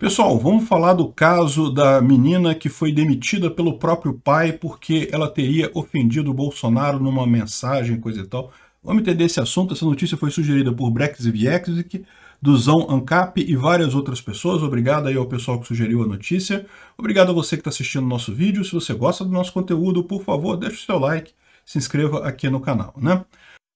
Pessoal, vamos falar do caso da menina que foi demitida pelo próprio pai porque ela teria ofendido o Bolsonaro numa mensagem, coisa e tal. Vamos entender esse assunto. Essa notícia foi sugerida por Brexit e do Duzão Ancap e várias outras pessoas. Obrigado aí ao pessoal que sugeriu a notícia. Obrigado a você que está assistindo o nosso vídeo. Se você gosta do nosso conteúdo, por favor, deixe o seu like, se inscreva aqui no canal, né?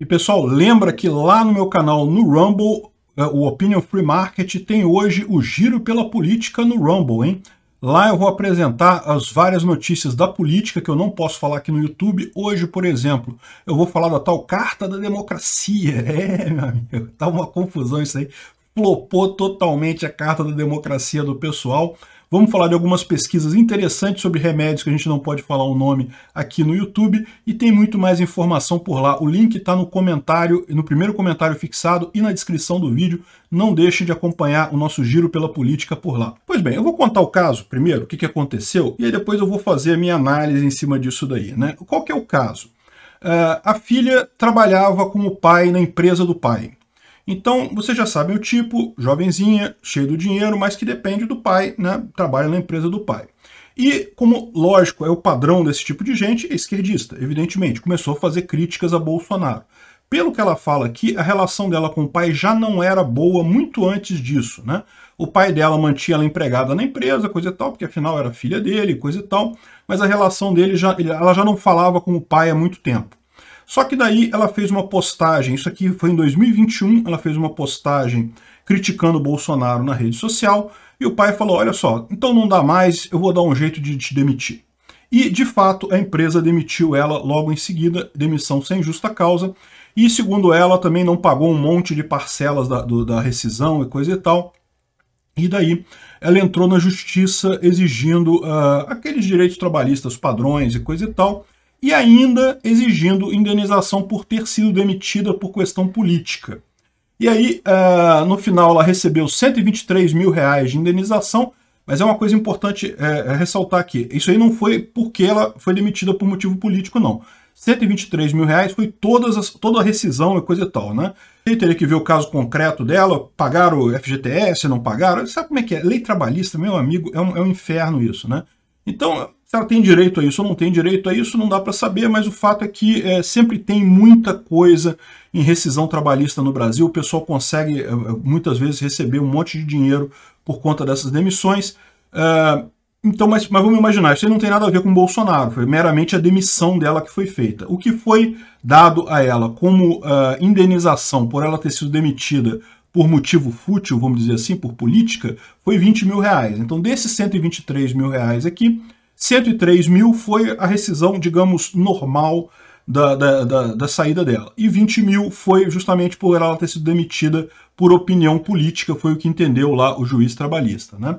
E pessoal, lembra que lá no meu canal, no Rumble, é, o Opinion Free Market tem hoje o Giro pela Política no Rumble, hein? Lá eu vou apresentar as várias notícias da política que eu não posso falar aqui no YouTube. Hoje, por exemplo, eu vou falar da tal Carta da Democracia. É, meu amigo, tá uma confusão isso aí. Flopou totalmente a Carta da Democracia do pessoal. Vamos falar de algumas pesquisas interessantes sobre remédios que a gente não pode falar o nome aqui no YouTube e tem muito mais informação por lá. O link está no comentário, no primeiro comentário fixado e na descrição do vídeo. Não deixe de acompanhar o nosso giro pela política por lá. Pois bem, eu vou contar o caso primeiro, o que, que aconteceu, e aí depois eu vou fazer a minha análise em cima disso daí. Né? Qual que é o caso? Uh, a filha trabalhava com o pai na empresa do pai. Então, você já sabe o tipo, jovenzinha, cheio do dinheiro, mas que depende do pai, né? trabalha na empresa do pai. E, como lógico é o padrão desse tipo de gente, é esquerdista, evidentemente. Começou a fazer críticas a Bolsonaro. Pelo que ela fala aqui, a relação dela com o pai já não era boa muito antes disso, né? O pai dela mantinha ela empregada na empresa, coisa e tal, porque afinal era filha dele, coisa e tal, mas a relação dele já, ela já não falava com o pai há muito tempo. Só que daí ela fez uma postagem, isso aqui foi em 2021, ela fez uma postagem criticando o Bolsonaro na rede social, e o pai falou, olha só, então não dá mais, eu vou dar um jeito de te demitir. E, de fato, a empresa demitiu ela logo em seguida, demissão sem justa causa, e, segundo ela, também não pagou um monte de parcelas da, do, da rescisão e coisa e tal, e daí ela entrou na justiça exigindo uh, aqueles direitos trabalhistas, padrões e coisa e tal, e ainda exigindo indenização por ter sido demitida por questão política. E aí, uh, no final, ela recebeu 123 mil reais de indenização, mas é uma coisa importante é, é, ressaltar aqui. Isso aí não foi porque ela foi demitida por motivo político, não. 123 mil reais foi todas as, toda a rescisão e coisa e tal, né? E teria que ver o caso concreto dela, pagaram o FGTS, não pagaram. Sabe como é que é? Lei trabalhista, meu amigo, é um, é um inferno isso, né? Então, se ela tem direito a isso ou não tem direito a isso, não dá para saber, mas o fato é que é, sempre tem muita coisa em rescisão trabalhista no Brasil. O pessoal consegue, eh, eh, muitas vezes, receber um monte de dinheiro por conta dessas demissões. É, então, mas, mas vamos imaginar, isso aí não tem nada a ver com o Bolsonaro, foi meramente a demissão dela que foi feita. O que foi dado a ela como uh, indenização por ela ter sido demitida por motivo fútil, vamos dizer assim, por política, foi 20 mil reais. Então, desses 123 mil reais aqui, 103 mil foi a rescisão, digamos, normal da, da, da, da, saída dela. E 20 mil foi justamente por ela ter sido demitida por opinião política, foi o que entendeu lá o juiz trabalhista. Né?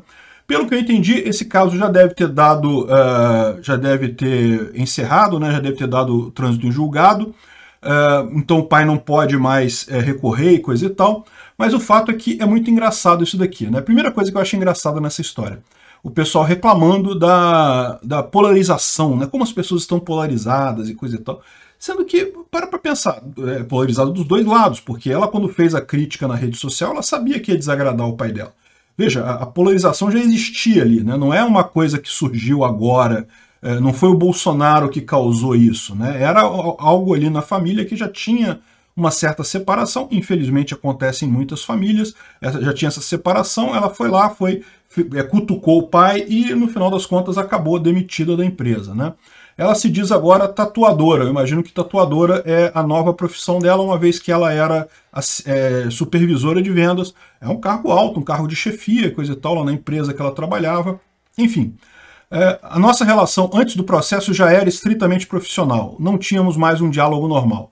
Pelo que eu entendi, esse caso já deve ter dado, uh, já deve ter encerrado, né? já deve ter dado trânsito em julgado. Ah, então o pai não pode mais eh, recorrer e coisa e tal. Mas o fato é que é muito engraçado isso daqui. Né? A primeira coisa que eu acho engraçada nessa história. O pessoal reclamando da, da polarização, né? como as pessoas estão polarizadas e coisa e tal. Sendo que, para para pensar, é polarizado dos dois lados, porque ela, quando fez a crítica na rede social, ela sabia que ia desagradar o pai dela. Veja, a, a polarização já existia ali, né? não é uma coisa que surgiu agora é, não foi o Bolsonaro que causou isso, né? Era algo ali na família que já tinha uma certa separação, infelizmente acontece em muitas famílias, já tinha essa separação, ela foi lá, foi é, cutucou o pai e no final das contas acabou demitida da empresa, né? Ela se diz agora tatuadora. Eu imagino que tatuadora é a nova profissão dela, uma vez que ela era é, supervisora de vendas. É um cargo alto, um cargo de chefia, coisa e tal, lá na empresa que ela trabalhava. Enfim, é, a nossa relação antes do processo já era estritamente profissional, não tínhamos mais um diálogo normal.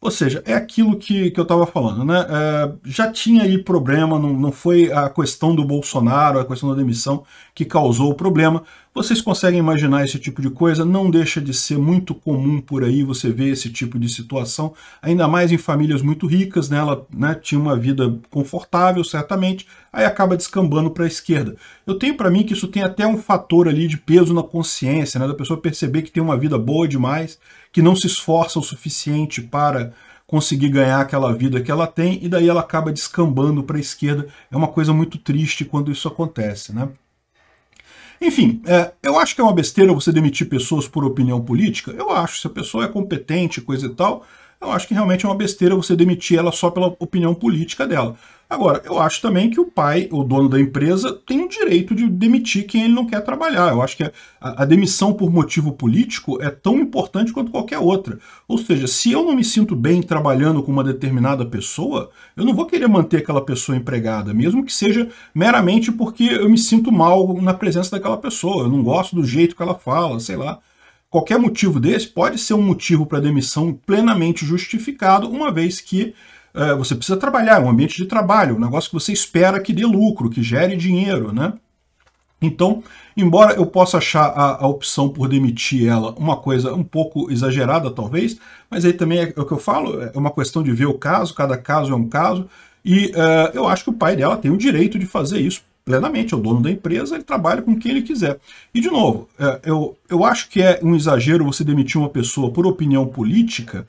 Ou seja, é aquilo que, que eu estava falando, né? É, já tinha aí problema, não, não foi a questão do Bolsonaro, a questão da demissão que causou o problema, vocês conseguem imaginar esse tipo de coisa? Não deixa de ser muito comum por aí você ver esse tipo de situação, ainda mais em famílias muito ricas, né? ela né, tinha uma vida confortável, certamente, aí acaba descambando para a esquerda. Eu tenho para mim que isso tem até um fator ali de peso na consciência, né? da pessoa perceber que tem uma vida boa demais, que não se esforça o suficiente para conseguir ganhar aquela vida que ela tem, e daí ela acaba descambando para a esquerda. É uma coisa muito triste quando isso acontece. Né? Enfim, é, eu acho que é uma besteira você demitir pessoas por opinião política. Eu acho, se a pessoa é competente, coisa e tal, eu acho que realmente é uma besteira você demitir ela só pela opinião política dela. Agora, eu acho também que o pai, o dono da empresa, tem o direito de demitir quem ele não quer trabalhar. Eu acho que a, a, demissão por motivo político é tão importante quanto qualquer outra. Ou seja, se eu não me sinto bem trabalhando com uma determinada pessoa, eu não vou querer manter aquela pessoa empregada, mesmo que seja meramente porque eu me sinto mal na presença daquela pessoa, eu não gosto do jeito que ela fala, sei lá. Qualquer motivo desse pode ser um motivo para demissão plenamente justificado, uma vez que é, você precisa trabalhar, é um ambiente de trabalho, um negócio que você espera que dê lucro, que gere dinheiro, né? Então, embora eu possa achar a, a, opção por demitir ela uma coisa um pouco exagerada, talvez, mas aí também é, é, o que eu falo, é uma questão de ver o caso, cada caso é um caso, e uh, eu acho que o pai dela tem o direito de fazer isso plenamente, é o dono da empresa, ele trabalha com quem ele quiser. E, de novo, é, eu, eu acho que é um exagero você demitir uma pessoa por opinião política,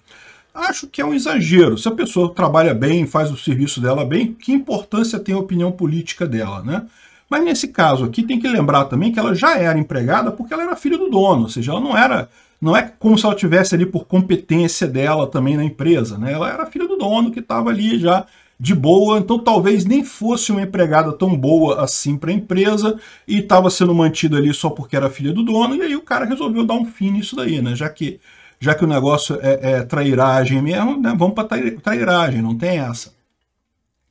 acho que é um exagero. Se a pessoa trabalha bem, faz o serviço dela bem, que importância tem a opinião política dela, né? Mas nesse caso aqui tem que lembrar também que ela já era empregada porque ela era filha do dono, ou seja, ela não era, não é como se ela tivesse ali por competência dela também na empresa, né? Ela era filha do dono que estava ali já de boa, então talvez nem fosse uma empregada tão boa assim para a empresa e estava sendo mantida ali só porque era filha do dono, e aí o cara resolveu dar um fim nisso daí, né? Já que, já que o negócio é, é trairagem mesmo, né? vamos para trairagem, não tem essa.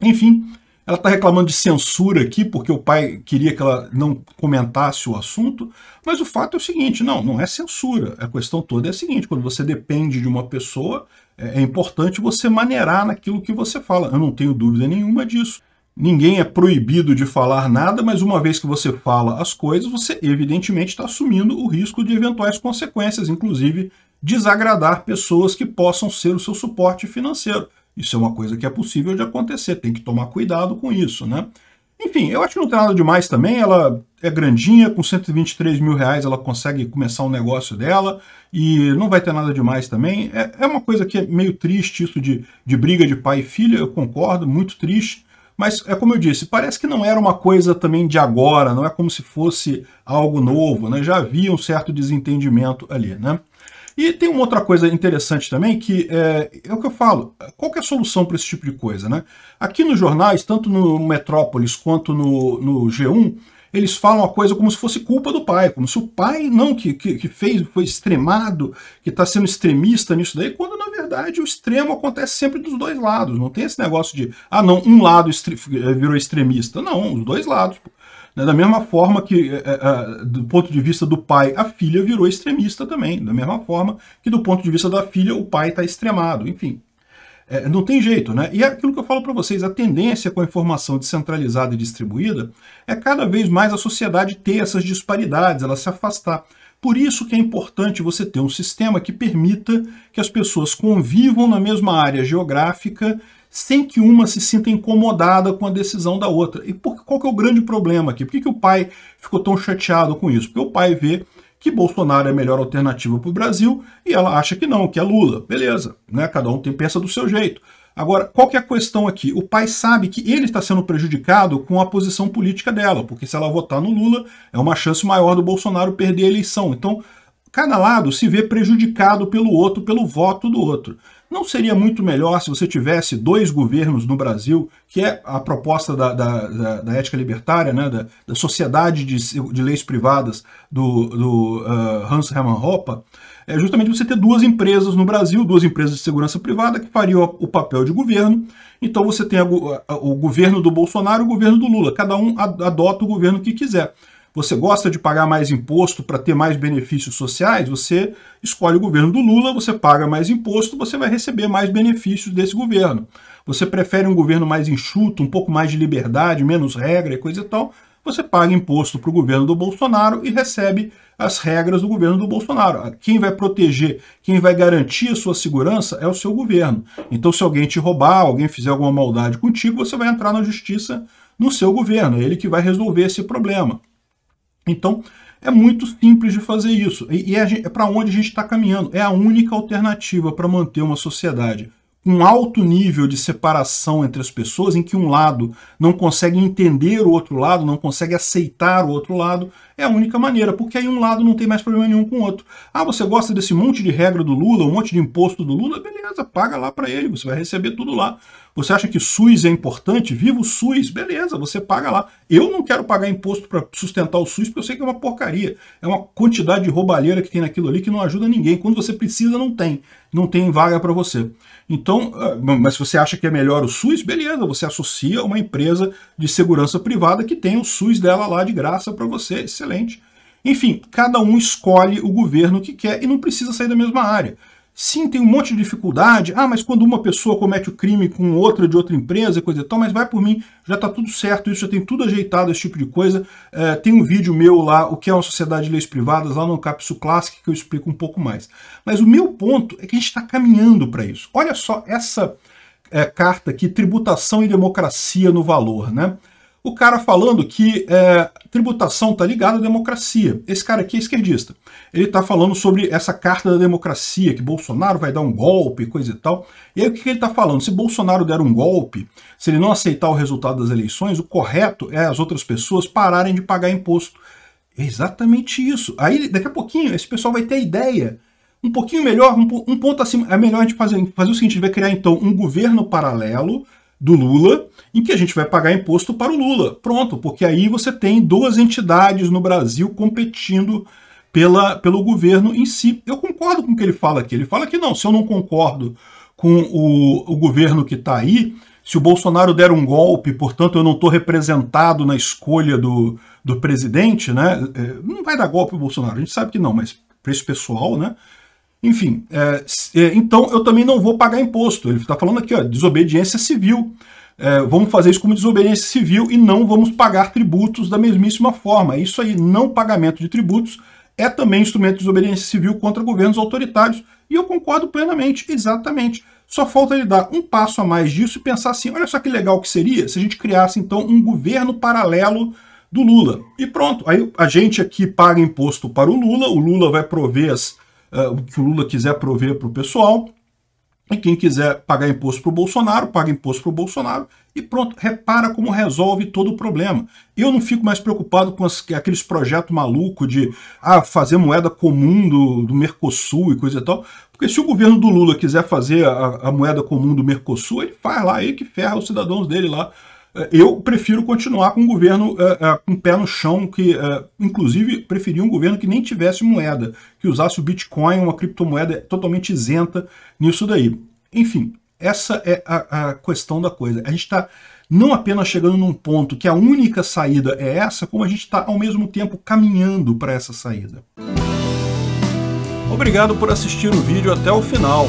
Enfim, ela está reclamando de censura aqui, porque o pai queria que ela não comentasse o assunto, mas o fato é o seguinte, não, não é censura. A questão toda é a seguinte, quando você depende de uma pessoa, é, é importante você maneirar naquilo que você fala. Eu não tenho dúvida nenhuma disso. Ninguém é proibido de falar nada, mas uma vez que você fala as coisas, você evidentemente está assumindo o risco de eventuais consequências, inclusive desagradar pessoas que possam ser o seu suporte financeiro. Isso é uma coisa que é possível de acontecer, tem que tomar cuidado com isso, né? Enfim, eu acho que não tem nada demais também. Ela é grandinha, com 123 mil reais ela consegue começar um negócio dela e não vai ter nada demais também. É, é uma coisa que é meio triste isso de, de briga de pai e filha, eu concordo, muito triste. Mas é como eu disse, parece que não era uma coisa também de agora, não é como se fosse algo novo, né? Já havia um certo desentendimento ali, né? E tem uma outra coisa interessante também, que é, é o que eu falo, qual é a solução para esse tipo de coisa? Né? Aqui nos jornais, tanto no Metrópolis quanto no, no G1, eles falam a coisa como se fosse culpa do pai, como se o pai não que, que, que fez, foi extremado, que está sendo extremista nisso daí, quando na verdade o extremo acontece sempre dos dois lados. Não tem esse negócio de, ah não, um lado virou extremista. Não, os dois lados. Pô. Né? Da mesma forma que, é, é, é, do ponto de vista do pai, a filha virou extremista também. Da mesma forma que, do ponto de vista da filha, o pai está extremado. Enfim, não tem jeito, né? E é aquilo que eu falo para vocês, a tendência com a informação descentralizada e distribuída é cada vez mais a sociedade ter essas disparidades, ela se afastar. Por isso que é importante você ter um sistema que permita que as pessoas convivam na mesma área geográfica sem que uma se sinta incomodada com a decisão da outra. E por qual que é o grande problema aqui? Por que, que o pai ficou tão chateado com isso? Porque o pai vê que Bolsonaro é a melhor alternativa para o Brasil e ela acha que não, que é Lula. Beleza, né? cada um tem peça do seu jeito. Agora, qual que é a questão aqui? O pai sabe que ele está sendo prejudicado com a posição política dela, porque se ela votar no Lula, é uma chance maior do Bolsonaro perder a eleição. Então, cada lado se vê prejudicado pelo outro, pelo voto do outro. Não seria muito melhor se você tivesse dois governos no Brasil, que é a proposta da, da, da, da ética libertária, né, da, da sociedade de, de, leis privadas do, do uh, Hans Hermann Hoppe, é justamente você ter duas empresas no Brasil, duas empresas de segurança privada que fariam o papel de governo. Então você tem a, a, o governo do Bolsonaro e o governo do Lula. Cada um adota o governo que quiser. Você gosta de pagar mais imposto para ter mais benefícios sociais? Você escolhe o governo do Lula, você paga mais imposto, você vai receber mais benefícios desse governo. Você prefere um governo mais enxuto, um pouco mais de liberdade, menos regra e coisa e tal? Você paga imposto para o governo do Bolsonaro e recebe as regras do governo do Bolsonaro. Quem vai proteger, quem vai garantir a sua segurança é o seu governo. Então, se alguém te roubar, alguém fizer alguma maldade contigo, você vai entrar na justiça no seu governo. É ele que vai resolver esse problema. Então, é muito simples de fazer isso. E, é para onde a gente está caminhando. É a única alternativa para manter uma sociedade um alto nível de separação entre as pessoas, em que um lado não consegue entender o outro lado, não consegue aceitar o outro lado, é a única maneira, porque aí um lado não tem mais problema nenhum com o outro. Ah, você gosta desse monte de regra do Lula, um monte de imposto do Lula? Beleza, paga lá para ele, você vai receber tudo lá. Você acha que SUS é importante? Viva o SUS, beleza, você paga lá. Eu não quero pagar imposto para sustentar o SUS, porque eu sei que é uma porcaria. É uma quantidade de roubalheira que tem naquilo ali que não ajuda ninguém. Quando você precisa, não tem. Não tem vaga para você. Então, ah, mas se você acha que é melhor o SUS, beleza, você associa uma empresa de segurança privada que tem o SUS dela lá de graça para você, excelente. Enfim, cada um escolhe o governo que quer e não precisa sair da mesma área. Sim, tem um monte de dificuldade. Ah, mas quando uma pessoa comete o crime com outra de outra empresa, coisa e tal, mas vai por mim, já está tudo certo, isso já tem tudo ajeitado, esse tipo de coisa. É, tem um vídeo meu lá, o que é uma sociedade de leis privadas, lá no Capsu Classic, que eu explico um pouco mais. Mas o meu ponto é que a gente está caminhando para isso. Olha só essa é, carta aqui, Tributação e Democracia no Valor, né? o cara falando que é, tributação está ligada à democracia. Esse cara aqui é esquerdista. Ele está falando sobre essa carta da democracia, que Bolsonaro vai dar um golpe, coisa e tal. E aí o que, que ele está falando? Se Bolsonaro der um golpe, se ele não aceitar o resultado das eleições, o correto é as outras pessoas pararem de pagar imposto. É exatamente isso. Aí daqui a pouquinho esse pessoal vai ter a ideia um pouquinho melhor, um, um, ponto acima. É melhor a gente fazer, fazer o seguinte: a gente vai criar então um governo paralelo do Lula, em que a gente vai pagar imposto para o Lula. Pronto, porque aí você tem duas entidades no Brasil competindo pela, pelo governo em si. Eu concordo com o que ele fala aqui. Ele fala que não, se eu não concordo com o, o governo que está aí, se o Bolsonaro der um golpe, portanto eu não estou representado na escolha do, do presidente, né? É, não vai dar golpe o Bolsonaro, a gente sabe que não, mas preço pessoal, né? Enfim, é, é, então eu também não vou pagar imposto. Ele está falando aqui, ó, desobediência civil. É, vamos fazer isso como desobediência civil e não vamos pagar tributos da mesmíssima forma. Isso aí, não pagamento de tributos é também instrumento de desobediência civil contra governos autoritários. E eu concordo plenamente, exatamente. Só falta ele dar um passo a mais disso e pensar assim: olha só que legal que seria se a gente criasse então um governo paralelo do Lula. E pronto, aí a gente aqui paga imposto para o Lula, o Lula vai prover as uh, que o Lula quiser prover para o pessoal. E quem quiser pagar imposto para o Bolsonaro, paga imposto para o Bolsonaro e pronto. Repara como resolve todo o problema. Eu não fico mais preocupado com as, aqueles projetos malucos de ah, fazer moeda comum do, do Mercosul e coisa e tal. Porque se o governo do Lula quiser fazer a, a moeda comum do Mercosul, ele faz lá aí que ferra os cidadãos dele lá eu prefiro continuar com um governo uh, uh, com pé no chão, que uh, inclusive preferia um governo que nem tivesse moeda, que usasse o Bitcoin, uma criptomoeda totalmente isenta nisso daí. Enfim, essa é a, a questão da coisa. A gente está não apenas chegando num ponto que a única saída é essa, como a gente está ao mesmo tempo caminhando para essa saída. Obrigado por assistir o vídeo até o final.